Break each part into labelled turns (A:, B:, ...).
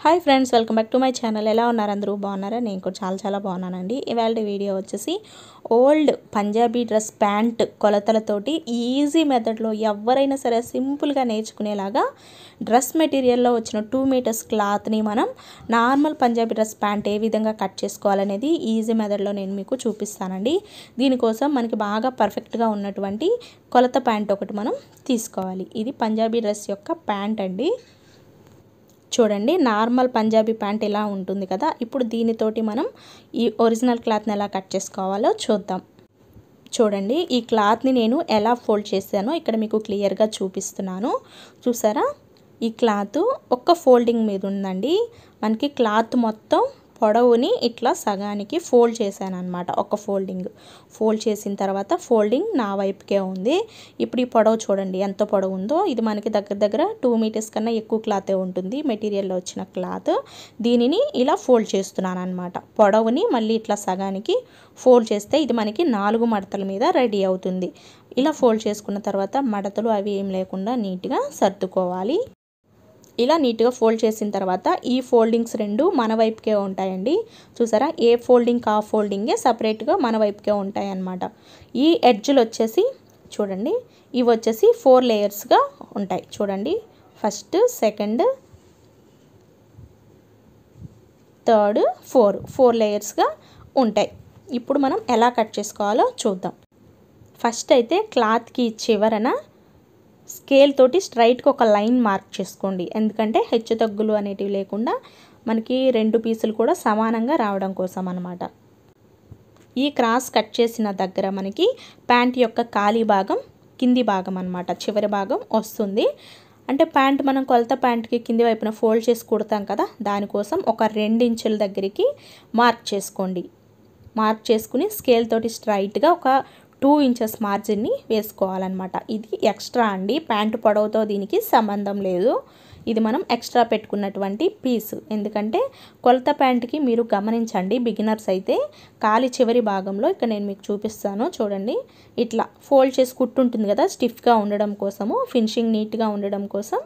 A: hi friends welcome back to my channel ఎలా ఉన్నారు అందరూ బాగున్నారా నేను కూడా చాలా చాలా బాగున్నానండి ఇవాళ వీడియో వచ్చేసి ఓల్డ్ పంజాబీ డ్రెస్ ప్యాంట్ కొలతలతోటి ఈజీ మెథడ్లో ఎవరైనా సరే సింపుల్గా నేర్చుకునేలాగా డ్రెస్ మెటీరియల్లో వచ్చిన టూ మీటర్స్ క్లాత్ని మనం నార్మల్ పంజాబీ డ్రెస్ ప్యాంట్ ఏ విధంగా కట్ చేసుకోవాలనేది ఈజీ మెథడ్లో నేను మీకు చూపిస్తానండి దీనికోసం మనకి బాగా పర్ఫెక్ట్గా ఉన్నటువంటి కొలత ప్యాంట్ ఒకటి మనం తీసుకోవాలి ఇది పంజాబీ డ్రెస్ యొక్క ప్యాంట్ అండి చూడండి నార్మల్ పంజాబీ ప్యాంట్ ఇలా ఉంటుంది కదా ఇప్పుడు దీనితోటి మనం ఈ ఒరిజినల్ క్లాత్ని ఎలా కట్ చేసుకోవాలో చూద్దాం చూడండి ఈ క్లాత్ని నేను ఎలా ఫోల్డ్ చేశానో ఇక్కడ మీకు క్లియర్గా చూపిస్తున్నాను చూసారా ఈ క్లాత్ ఒక్క ఫోల్డింగ్ మీద ఉందండి మనకి క్లాత్ మొత్తం పొడవుని ఇట్లా సగానికి ఫోల్డ్ చేశాను అనమాట ఒక ఫోల్డింగ్ ఫోల్డ్ చేసిన తర్వాత ఫోల్డింగ్ నా వైపుకే ఉంది ఇప్పుడు ఈ పొడవు చూడండి ఎంత పొడవు ఉందో ఇది మనకి దగ్గర దగ్గర టూ మీటర్స్ కన్నా ఎక్కువ క్లాతే ఉంటుంది మెటీరియల్లో వచ్చిన క్లాత్ దీనిని ఇలా ఫోల్డ్ చేస్తున్నాను అనమాట పొడవుని మళ్ళీ ఇట్లా సగానికి ఫోల్డ్ చేస్తే ఇది మనకి నాలుగు మడతల మీద రెడీ అవుతుంది ఇలా ఫోల్డ్ చేసుకున్న తర్వాత మడతలు అవి ఏం లేకుండా నీట్గా సర్దుకోవాలి ఇలా నీట్గా ఫోల్డ్ చేసిన తర్వాత ఈ ఫోల్డింగ్స్ రెండు మన వైపుకే ఉంటాయండి చూసారా ఏ ఫోల్డింగ్ ఆ ఫోల్డింగే సపరేట్గా మన వైపుకే ఉంటాయి అన్నమాట ఈ ఎడ్జ్లు వచ్చేసి చూడండి ఇవి వచ్చేసి ఫోర్ లేయర్స్గా ఉంటాయి చూడండి first second third four four లేయర్స్గా ఉంటాయి ఇప్పుడు మనం ఎలా కట్ చేసుకోవాలో చూద్దాం ఫస్ట్ అయితే క్లాత్కి చివరన స్కేల్ తోటి స్ట్రైట్కి ఒక లైన్ మార్క్ చేసుకోండి ఎందుకంటే హెచ్చు తగ్గులు అనేటివి లేకుండా మనకి రెండు పీసులు కూడా సమానంగా రావడం కోసం అనమాట ఈ క్రాస్ కట్ చేసిన దగ్గర మనకి ప్యాంట్ యొక్క ఖాళీ భాగం కింది భాగం అనమాట చివరి భాగం వస్తుంది అంటే ప్యాంట్ మనం కొలత ప్యాంట్కి కింది వైపున ఫోల్డ్ చేసి కుడతాం కదా దానికోసం ఒక ఇంచుల దగ్గరికి మార్క్ చేసుకోండి మార్క్ చేసుకుని స్కేల్ తోటి స్ట్రైట్గా ఒక టూ ఇంచెస్ మార్జిన్ని వేసుకోవాలన్నమాట ఇది ఎక్స్ట్రా అండి ప్యాంటు పొడవుతో దీనికి సంబంధం లేదు ఇది మనం ఎక్స్ట్రా పెట్టుకున్నటువంటి పీస్ ఎందుకంటే కొలత ప్యాంట్కి మీరు గమనించండి బిగినర్స్ అయితే కాలి చివరి భాగంలో ఇక్కడ నేను మీకు చూపిస్తాను చూడండి ఇట్లా ఫోల్డ్ చేసి కుట్టుంటుంది కదా స్టిఫ్గా ఉండడం కోసము ఫినిషింగ్ నీట్గా ఉండడం కోసం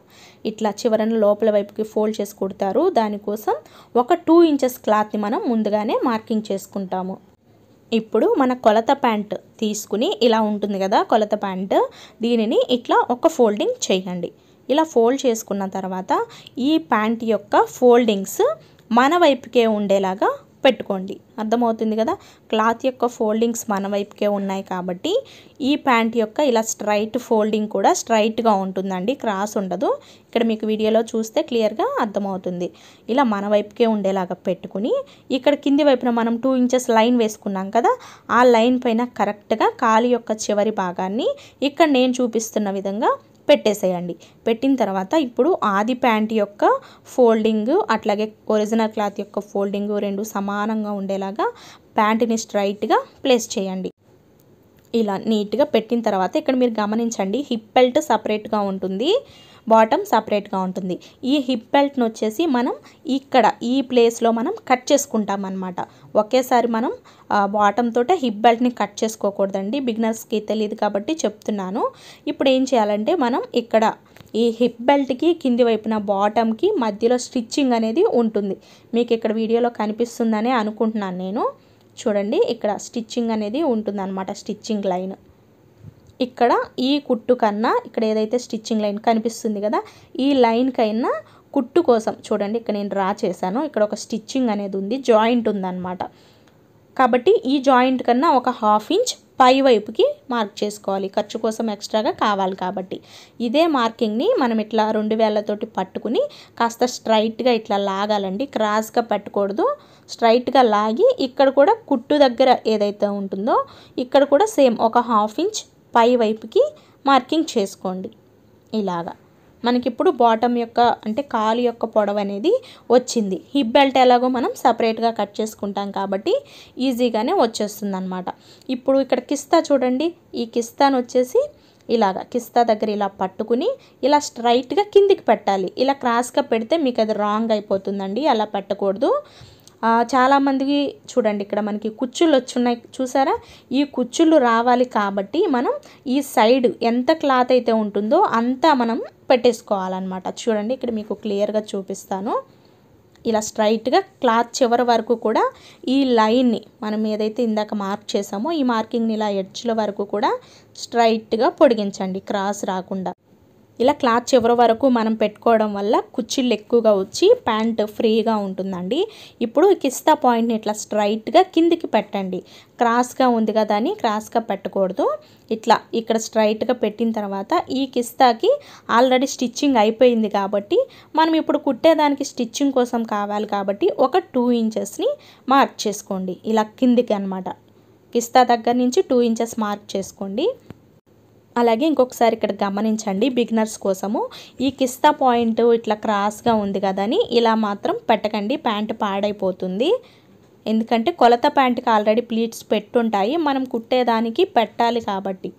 A: ఇట్లా చివరన లోపల వైపుకి ఫోల్డ్ చేసి కుడతారు దానికోసం ఒక టూ ఇంచెస్ క్లాత్ని మనం ముందుగానే మార్కింగ్ చేసుకుంటాము ఇప్పుడు మన కొలత ప్యాంట్ తీసుకుని ఇలా ఉంటుంది కదా కొలత ప్యాంట్ దీనిని ఇట్లా ఒక ఫోల్డింగ్ చేయండి ఇలా ఫోల్డ్ చేసుకున్న తర్వాత ఈ ప్యాంట్ యొక్క ఫోల్డింగ్స్ మన వైపుకే ఉండేలాగా పెట్టుకోండి అర్థమవుతుంది కదా క్లాత్ యొక్క ఫోల్డింగ్స్ మన వైపుకే ఉన్నాయి కాబట్టి ఈ ప్యాంట్ యొక్క ఇలా స్ట్రైట్ ఫోల్డింగ్ కూడా స్ట్రైట్గా ఉంటుందండి క్రాస్ ఉండదు ఇక్కడ మీకు వీడియోలో చూస్తే క్లియర్గా అర్థమవుతుంది ఇలా మన వైపుకే ఉండేలాగా పెట్టుకుని ఇక్కడ కింది వైపున మనం టూ ఇంచెస్ లైన్ వేసుకున్నాం కదా ఆ లైన్ పైన కరెక్ట్గా కాలు యొక్క చివరి భాగాన్ని ఇక్కడ నేను చూపిస్తున్న విధంగా పెట్టేసేయండి పెట్టిన తర్వాత ఇప్పుడు ఆది ప్యాంట్ యొక్క ఫోల్డింగ్ అట్లాగే ఒరిజినల్ క్లాత్ యొక్క ఫోల్డింగ్ రెండు సమానంగా ఉండేలాగా ప్యాంట్ని స్ట్రైట్గా ప్లేస్ చేయండి ఇలా నీట్గా పెట్టిన తర్వాత ఇక్కడ మీరు గమనించండి హిప్ బెల్ట్ సపరేట్గా ఉంటుంది బాటమ్ సపరేట్గా ఉంటుంది ఈ హిప్ బెల్ట్ను వచ్చేసి మనం ఇక్కడ ఈ ప్లేస్లో మనం కట్ చేసుకుంటాం అనమాట ఒకేసారి మనం బాటమ్ తోట హిప్ బెల్ట్ని కట్ చేసుకోకూడదండి బిగినర్స్కి తెలియదు కాబట్టి చెప్తున్నాను ఇప్పుడు ఏం చేయాలంటే మనం ఇక్కడ ఈ హిప్ బెల్ట్కి కింది వైపున బాటమ్కి మధ్యలో స్టిచ్చింగ్ అనేది ఉంటుంది మీకు ఇక్కడ వీడియోలో కనిపిస్తుందనే అనుకుంటున్నాను నేను చూడండి ఇక్కడ స్టిచ్చింగ్ అనేది అనమాట స్టిచ్చింగ్ లైన్ ఇక్కడ ఈ కుట్టు కన్నా ఇక్కడ ఏదైతే స్టిచ్చింగ్ లైన్ కనిపిస్తుంది కదా ఈ లైన్ కైనా కుట్టు కోసం చూడండి ఇక్కడ నేను డ్రా చేశాను ఇక్కడ ఒక స్టిచ్చింగ్ అనేది ఉంది జాయింట్ ఉందన్నమాట కాబట్టి ఈ జాయింట్ కన్నా ఒక హాఫ్ ఇంచ్ పై వైపుకి మార్క్ చేసుకోవాలి ఖర్చు కోసం ఎక్స్ట్రాగా కావాలి కాబట్టి ఇదే మార్కింగ్ని మనం ఇట్లా రెండు వేలతోటి పట్టుకుని కాస్త స్ట్రైట్గా ఇట్లా లాగాలండి క్రాస్గా పెట్టకూడదు స్ట్రైట్గా లాగి ఇక్కడ కూడా కుట్టు దగ్గర ఏదైతే ఉంటుందో ఇక్కడ కూడా సేమ్ ఒక హాఫ్ ఇంచ్ పై వైపుకి మార్కింగ్ చేసుకోండి ఇలాగా మనకిప్పుడు బాటమ్ యొక్క అంటే కాలు యొక్క పొడవు అనేది వచ్చింది హిప్ బెల్ట్ ఎలాగో మనం సపరేట్గా కట్ చేసుకుంటాం కాబట్టి ఈజీగానే వచ్చేస్తుంది అనమాట ఇప్పుడు ఇక్కడ కిస్తా చూడండి ఈ కిస్తాను వచ్చేసి ఇలాగ కిస్తా దగ్గర ఇలా పట్టుకుని ఇలా స్ట్రైట్గా కిందికి పెట్టాలి ఇలా క్రాస్గా పెడితే మీకు అది రాంగ్ అయిపోతుందండి అలా పెట్టకూడదు చాలామందికి చూడండి ఇక్కడ మనకి కుచ్చులు వచ్చున్నాయి చూసారా ఈ కుచ్చులు రావాలి కాబట్టి మనం ఈ సైడ్ ఎంత క్లాత్ అయితే ఉంటుందో అంతా మనం పెట్టేసుకోవాలన్నమాట చూడండి ఇక్కడ మీకు క్లియర్గా చూపిస్తాను ఇలా స్ట్రైట్గా క్లాత్ చివరి వరకు కూడా ఈ లైన్ని మనం ఏదైతే ఇందాక మార్క్ చేసామో ఈ మార్కింగ్ని ఇలా ఎడ్జ్ల వరకు కూడా స్ట్రైట్గా పొడిగించండి క్రాస్ రాకుండా ఇలా క్లాత్ చివరి వరకు మనం పెట్టుకోవడం వల్ల కుచ్చిళ్ళు ఎక్కువగా వచ్చి ప్యాంట్ ఫ్రీగా ఉంటుందండి ఇప్పుడు కిస్తా పాయింట్ని ఇట్లా స్ట్రైట్గా కిందికి పెట్టండి క్రాస్గా ఉంది కదా అని క్రాస్గా పెట్టకూడదు ఇట్లా ఇక్కడ స్ట్రైట్గా పెట్టిన తర్వాత ఈ కిస్తాకి ఆల్రెడీ స్టిచ్చింగ్ అయిపోయింది కాబట్టి మనం ఇప్పుడు కుట్టేదానికి స్టిచ్చింగ్ కోసం కావాలి కాబట్టి ఒక టూ ఇంచెస్ని మార్క్ చేసుకోండి ఇలా కిందికి అనమాట కిస్తా దగ్గర నుంచి టూ ఇంచెస్ మార్క్ చేసుకోండి అలాగే ఇంకొకసారి ఇక్కడ గమనించండి బిగినర్స్ కోసము ఈ కిస్తా పాయింట్ ఇట్లా క్రాస్గా ఉంది కదని ఇలా మాత్రం పెట్టకండి ప్యాంటు పాడైపోతుంది ఎందుకంటే కొలత ప్యాంట్కి ఆల్రెడీ ప్లీట్స్ పెట్టుంటాయి మనం కుట్టేదానికి పెట్టాలి కాబట్టి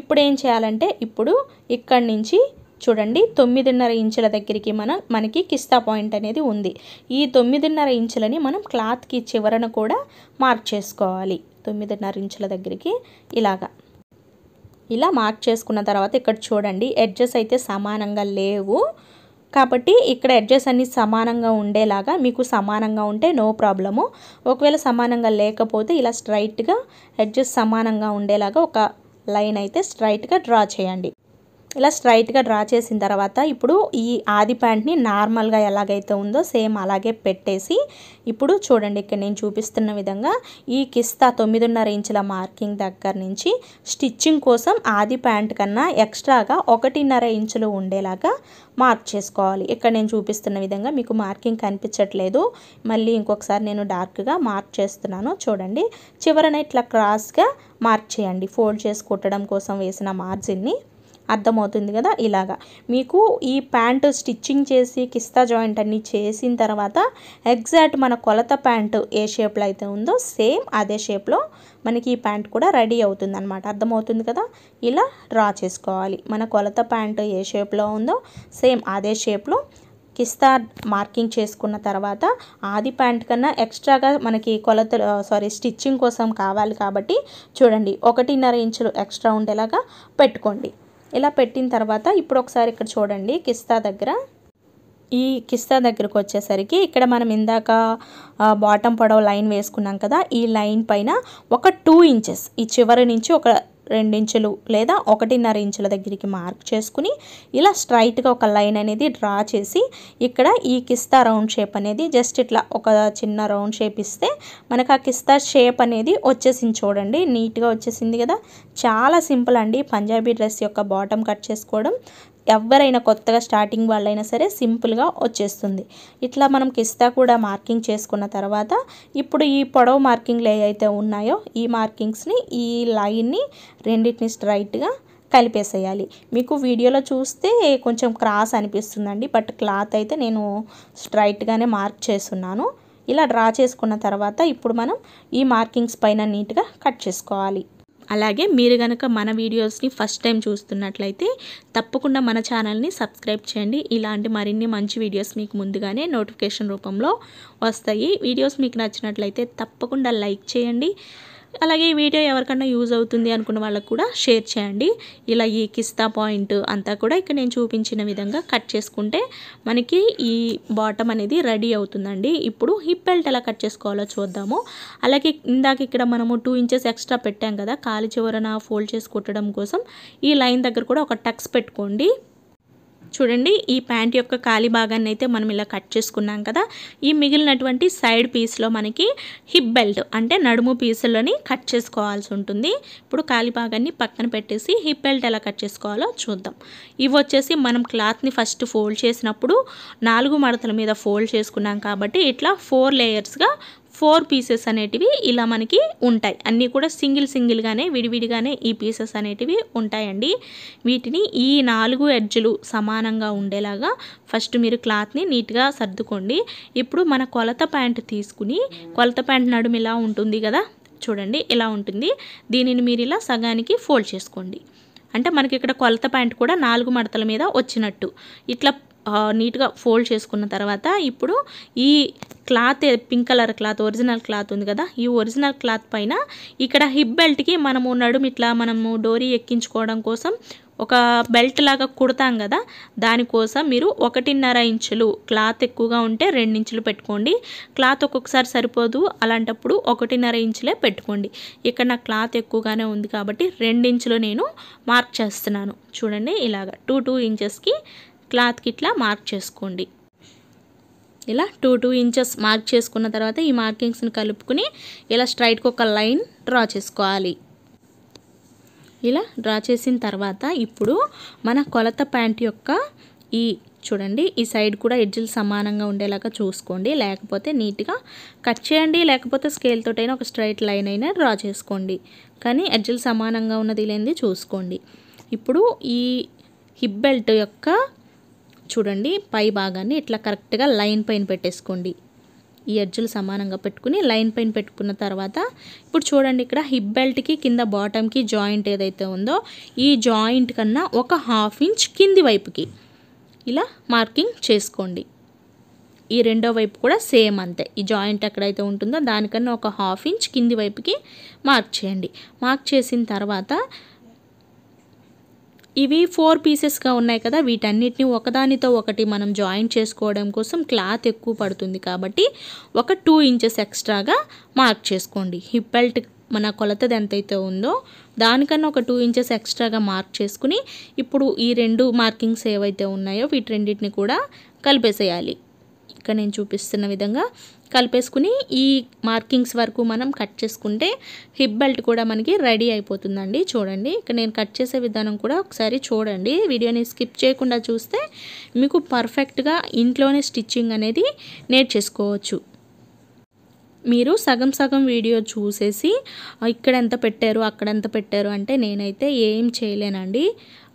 A: ఇప్పుడు ఏం చేయాలంటే ఇప్పుడు ఇక్కడి నుంచి చూడండి తొమ్మిదిన్నర ఇంచుల దగ్గరికి మన మనకి కిస్తా పాయింట్ అనేది ఉంది ఈ తొమ్మిదిన్నర ఇంచులని మనం క్లాత్కి చివరను కూడా మార్క్ చేసుకోవాలి తొమ్మిదిన్నర ఇంచుల దగ్గరికి ఇలాగా ఇలా మార్క్ చేసుకున్న తర్వాత ఇక్కడ చూడండి ఎడ్జెస్ అయితే సమానంగా లేవు కాబట్టి ఇక్కడ ఎడ్జెస్ అన్నీ సమానంగా ఉండేలాగా మీకు సమానంగా ఉంటే నో ప్రాబ్లము ఒకవేళ సమానంగా లేకపోతే ఇలా స్ట్రైట్గా ఎడ్జెస్ సమానంగా ఉండేలాగా ఒక లైన్ అయితే స్ట్రైట్గా డ్రా చేయండి ఇలా స్ట్రైట్గా డ్రా చేసిన తర్వాత ఇప్పుడు ఈ ఆది ప్యాంట్ని నార్మల్గా ఎలాగైతే ఉందో సేమ్ అలాగే పెట్టేసి ఇప్పుడు చూడండి ఇక్కడ నేను చూపిస్తున్న విధంగా ఈ కిస్తా తొమ్మిదిన్నర ఇంచుల మార్కింగ్ దగ్గర నుంచి స్టిచ్చింగ్ కోసం ఆది ప్యాంట్ కన్నా ఎక్స్ట్రాగా ఒకటిన్నర ఇంచులు ఉండేలాగా మార్క్ చేసుకోవాలి ఇక్కడ నేను చూపిస్తున్న విధంగా మీకు మార్కింగ్ కనిపించట్లేదు మళ్ళీ ఇంకొకసారి నేను డార్క్గా మార్క్ చేస్తున్నాను చూడండి చివరన ఇట్లా క్రాస్గా మార్క్ చేయండి ఫోల్డ్ చేసి కుట్టడం కోసం వేసిన మార్జిన్ని అర్థమవుతుంది కదా ఇలాగా మీకు ఈ ప్యాంటు స్టిచ్చింగ్ చేసి కిస్తా జాయింట్ అన్నీ చేసిన తర్వాత ఎగ్జాక్ట్ మన కొలత ప్యాంటు ఏ షేప్లో అయితే ఉందో సేమ్ అదే షేప్లో మనకి ఈ ప్యాంట్ కూడా రెడీ అవుతుంది అనమాట అర్థమవుతుంది కదా ఇలా డ్రా చేసుకోవాలి మన కొలత ప్యాంటు ఏ షేప్లో ఉందో సేమ్ అదే షేప్లో కిస్తా మార్కింగ్ చేసుకున్న తర్వాత ఆది ప్యాంట్ కన్నా ఎక్స్ట్రాగా మనకి కొలత సారీ స్టిచ్చింగ్ కోసం కావాలి కాబట్టి చూడండి ఒకటిన్నర ఇంచులు ఎక్స్ట్రా ఉండేలాగా పెట్టుకోండి ఇలా పెట్టిన తర్వాత ఇప్పుడు ఒకసారి ఇక్కడ చూడండి కిస్తా దగ్గర ఈ కిస్తా దగ్గరకు వచ్చేసరికి ఇక్కడ మనం ఇందాక బాటం పొడవు లైన్ వేసుకున్నాం కదా ఈ లైన్ పైన ఒక టూ ఇంచెస్ ఈ చివరి నుంచి ఒక రెండించులు లేదా ఒకటిన్నర ఇంచుల దగ్గరికి మార్క్ చేసుకుని ఇలా స్ట్రైట్గా ఒక లైన్ అనేది డ్రా చేసి ఇక్కడ ఈ కిస్తా రౌండ్ షేప్ అనేది జస్ట్ ఇట్లా ఒక చిన్న రౌండ్ షేప్ ఇస్తే మనకు ఆ కిస్తా షేప్ అనేది వచ్చేసింది చూడండి నీట్గా వచ్చేసింది కదా చాలా సింపుల్ అండి పంజాబీ డ్రెస్ యొక్క బాటమ్ కట్ చేసుకోవడం ఎవరైనా కొత్తగా స్టార్టింగ్ వాళ్ళైనా సరే సింపుల్గా వచ్చేస్తుంది ఇట్లా మనం కిస్తా కూడా మార్కింగ్ చేసుకున్న తర్వాత ఇప్పుడు ఈ పొడవు మార్కింగ్లు ఏవైతే ఉన్నాయో ఈ మార్కింగ్స్ని ఈ లైన్ని రెండింటిని స్ట్రైట్గా కలిపేసేయాలి మీకు వీడియోలో చూస్తే కొంచెం క్రాస్ అనిపిస్తుందండి బట్ క్లాత్ అయితే నేను స్ట్రైట్గానే మార్క్ చేస్తున్నాను ఇలా డ్రా చేసుకున్న తర్వాత ఇప్పుడు మనం ఈ మార్కింగ్స్ పైన నీట్గా కట్ చేసుకోవాలి అలాగే మీరు కనుక మన వీడియోస్ని ఫస్ట్ టైం చూస్తున్నట్లయితే తప్పకుండా మన ఛానల్ని సబ్స్క్రైబ్ చేయండి ఇలాంటి మరిన్ని మంచి వీడియోస్ మీకు ముందుగానే నోటిఫికేషన్ రూపంలో వస్తాయి వీడియోస్ మీకు నచ్చినట్లయితే తప్పకుండా లైక్ చేయండి అలాగే ఈ వీడియో ఎవరికన్నా యూజ్ అవుతుంది అనుకున్న వాళ్ళకు కూడా షేర్ చేయండి ఇలా ఈ కిస్తా పాయింట్ అంతా కూడా ఇక్కడ నేను చూపించిన విధంగా కట్ చేసుకుంటే మనకి ఈ బాటమ్ అనేది రెడీ అవుతుందండి ఇప్పుడు హిప్ బెల్ట్ ఎలా కట్ చేసుకోవాలో చూద్దాము అలాగే ఇందాక ఇక్కడ మనము టూ ఇంచెస్ ఎక్స్ట్రా పెట్టాం కదా కాలి చివరన ఫోల్డ్ చేసి కుట్టడం కోసం ఈ లైన్ దగ్గర కూడా ఒక టక్స్ పెట్టుకోండి చూడండి ఈ ప్యాంట్ యొక్క ఖాళీ భాగాన్ని అయితే మనం ఇలా కట్ చేసుకున్నాం కదా ఈ మిగిలినటువంటి సైడ్ పీస్లో మనకి హిప్ బెల్ట్ అంటే నడుము పీసులని కట్ చేసుకోవాల్సి ఉంటుంది ఇప్పుడు ఖాళీ భాగాన్ని పక్కన పెట్టేసి హిప్ బెల్ట్ ఎలా కట్ చేసుకోవాలో చూద్దాం ఇవి వచ్చేసి మనం క్లాత్ని ఫస్ట్ ఫోల్డ్ చేసినప్పుడు నాలుగు మడతల మీద ఫోల్డ్ చేసుకున్నాం కాబట్టి ఇట్లా ఫోర్ లేయర్స్గా ఫోర్ పీసెస్ అనేటివి ఇలా మనకి ఉంటాయి అన్నీ కూడా సింగిల్ సింగిల్గానే విడివిడిగానే ఈ పీసెస్ అనేటివి ఉంటాయండి వీటిని ఈ నాలుగు ఎడ్జులు సమానంగా ఉండేలాగా ఫస్ట్ మీరు క్లాత్ని నీట్గా సర్దుకోండి ఇప్పుడు మన కొలత ప్యాంట్ తీసుకుని కొలత ప్యాంట్ నడుము ఇలా ఉంటుంది కదా చూడండి ఇలా ఉంటుంది దీనిని మీరు ఇలా సగానికి ఫోల్డ్ చేసుకోండి అంటే మనకి ఇక్కడ కొలత ప్యాంట్ కూడా నాలుగు మడతల మీద వచ్చినట్టు ఇట్లా నీట్గా ఫోల్డ్ చేసుకున్న తర్వాత ఇప్పుడు ఈ cloth pink colour cloth original cloth ఉంది కదా ఈ ఒరిజినల్ క్లాత్ పైన ఇక్కడ హిప్ బెల్ట్కి మనము నడుము ఇట్లా మనము డోరీ ఎక్కించుకోవడం కోసం ఒక బెల్ట్ లాగా కుడతాం కదా దానికోసం మీరు ఒకటిన్నర ఇంచులు క్లాత్ ఎక్కువగా ఉంటే రెండు ఇంచులు పెట్టుకోండి క్లాత్ ఒక్కొక్కసారి సరిపోదు అలాంటప్పుడు ఒకటిన్నర ఇంచులే పెట్టుకోండి ఇక్కడ నా క్లాత్ ఎక్కువగానే ఉంది కాబట్టి రెండు ఇంచులు నేను మార్క్ చేస్తున్నాను చూడండి ఇలాగ టూ టూ ఇంచెస్కి క్లాత్కి ఇట్లా మార్క్ చేసుకోండి ఇలా టూ టూ ఇంచెస్ మార్క్ చేసుకున్న తర్వాత ఈ మార్కింగ్స్ని కలుపుకుని ఇలా స్ట్రైట్కి ఒక లైన్ డ్రా చేసుకోవాలి ఇలా డ్రా చేసిన తర్వాత ఇప్పుడు మన కొలత ప్యాంట్ యొక్క ఈ చూడండి ఈ సైడ్ కూడా ఎడ్జిలు సమానంగా ఉండేలాగా చూసుకోండి లేకపోతే నీట్గా కట్ చేయండి లేకపోతే స్కేల్ తోటైనా ఒక స్ట్రైట్ లైన్ అయినా డ్రా చేసుకోండి కానీ ఎడ్జిలు సమానంగా ఉన్నది లేనిది చూసుకోండి ఇప్పుడు ఈ హిప్ బెల్ట్ యొక్క చూడండి పై భాగాన్ని ఇట్లా కరెక్ట్గా లైన్ పైన పెట్టేసుకోండి ఈ అడ్జులు సమానంగా పెట్టుకుని లైన్ పైన పెట్టుకున్న తర్వాత ఇప్పుడు చూడండి ఇక్కడ హిప్ బెల్ట్కి కింద బాటమ్కి జాయింట్ ఏదైతే ఉందో ఈ జాయింట్ కన్నా ఒక హాఫ్ ఇంచ్ కింది వైపుకి ఇలా మార్కింగ్ చేసుకోండి ఈ రెండో వైపు కూడా సేమ్ అంతే ఈ జాయింట్ ఎక్కడైతే ఉంటుందో దానికన్నా ఒక హాఫ్ ఇంచ్ కింది వైపుకి మార్క్ చేయండి మార్క్ చేసిన తర్వాత ఇవి ఫోర్ పీసెస్గా ఉన్నాయి కదా వీటన్నిటిని ఒకదానితో ఒకటి మనం జాయిన్ చేసుకోవడం కోసం క్లాత్ ఎక్కువ పడుతుంది కాబట్టి ఒక టూ ఇంచెస్ ఎక్స్ట్రాగా మార్క్ చేసుకోండి హిప్ బెల్ట్ మన కొలతది ఎంతైతే ఉందో దానికన్నా ఒక టూ ఇంచెస్ ఎక్స్ట్రాగా మార్క్ చేసుకుని ఇప్పుడు ఈ రెండు మార్కింగ్స్ ఏవైతే ఉన్నాయో వీటి రెండింటిని కూడా కలిపేసేయాలి ఇక్కడ నేను చూపిస్తున్న విధంగా కలిపేసుకుని ఈ మార్కింగ్స్ వరకు మనం కట్ చేసుకుంటే హిప్ బెల్ట్ కూడా మనకి రెడీ అయిపోతుందండి చూడండి ఇక్కడ నేను కట్ చేసే విధానం కూడా ఒకసారి చూడండి వీడియోని స్కిప్ చేయకుండా చూస్తే మీకు పర్ఫెక్ట్గా ఇంట్లోనే స్టిచ్చింగ్ అనేది నేర్చేసుకోవచ్చు మీరు సగం సగం వీడియో చూసేసి ఇక్కడ ఎంత పెట్టారు అక్కడ ఎంత పెట్టారు అంటే నేనైతే ఏం చేయలేనండి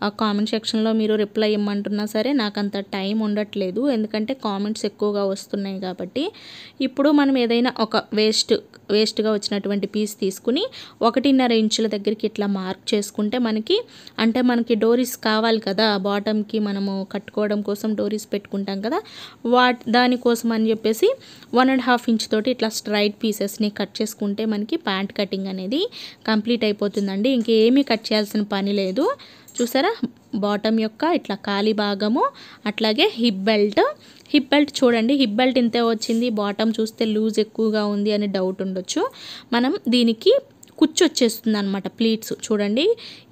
A: ఆ కామెంట్ సెక్షన్లో మీరు రిప్లై ఇమ్మంటున్నా సరే నాకు అంత టైం ఉండట్లేదు ఎందుకంటే కామెంట్స్ ఎక్కువగా వస్తున్నాయి కాబట్టి ఇప్పుడు మనం ఏదైనా ఒక వేస్ట్ వేస్ట్గా వచ్చినటువంటి పీస్ తీసుకుని ఒకటిన్నర ఇంచుల దగ్గరికి ఇట్లా మార్క్ చేసుకుంటే మనకి అంటే మనకి డోరీస్ కావాలి కదా బాటమ్కి మనము కట్టుకోవడం కోసం డోరీస్ పెట్టుకుంటాం కదా వాట్ దానికోసం అని చెప్పేసి వన్ అండ్ హాఫ్ ఇంచ్ తోటి ఇట్లా స్ట్రైట్ పీసెస్ని కట్ చేసుకుంటే మనకి ప్యాంట్ కటింగ్ అనేది కంప్లీట్ అయిపోతుందండి ఇంకేమీ కట్ చేయాల్సిన పని లేదు చూసారా బాటమ్ యొక్క ఇట్లా ఖాళీ భాగము అట్లాగే హిప్ బెల్ట్ హిప్ బెల్ట్ చూడండి హిప్ బెల్ట్ ఇంతే వచ్చింది బాటమ్ చూస్తే లూజ్ ఎక్కువగా ఉంది అని డౌట్ ఉండొచ్చు మనం దీనికి కుచ్చు వచ్చేస్తుంది అనమాట ప్లీట్స్ చూడండి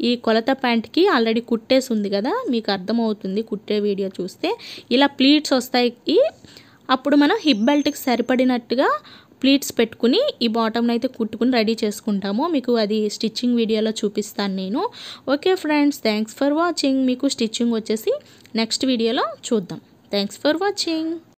A: ఈ కొలత ప్యాంట్కి ఆల్రెడీ కుట్టేసి ఉంది కదా మీకు అర్థమవుతుంది కుట్టే వీడియో చూస్తే ఇలా ప్లీట్స్ వస్తాయి అప్పుడు మనం హిప్ బెల్ట్కి సరిపడినట్టుగా ప్లీట్స్ పెట్టుకుని ఈ బాటమ్ని అయితే కుట్టుకుని రెడీ చేసుకుంటాము మీకు అది స్టిచ్చింగ్ వీడియోలో చూపిస్తాను నేను okay friends thanks for watching మీకు స్టిచ్చింగ్ వచ్చేసి నెక్స్ట్ వీడియోలో చూద్దాం థ్యాంక్స్ ఫర్ వాచింగ్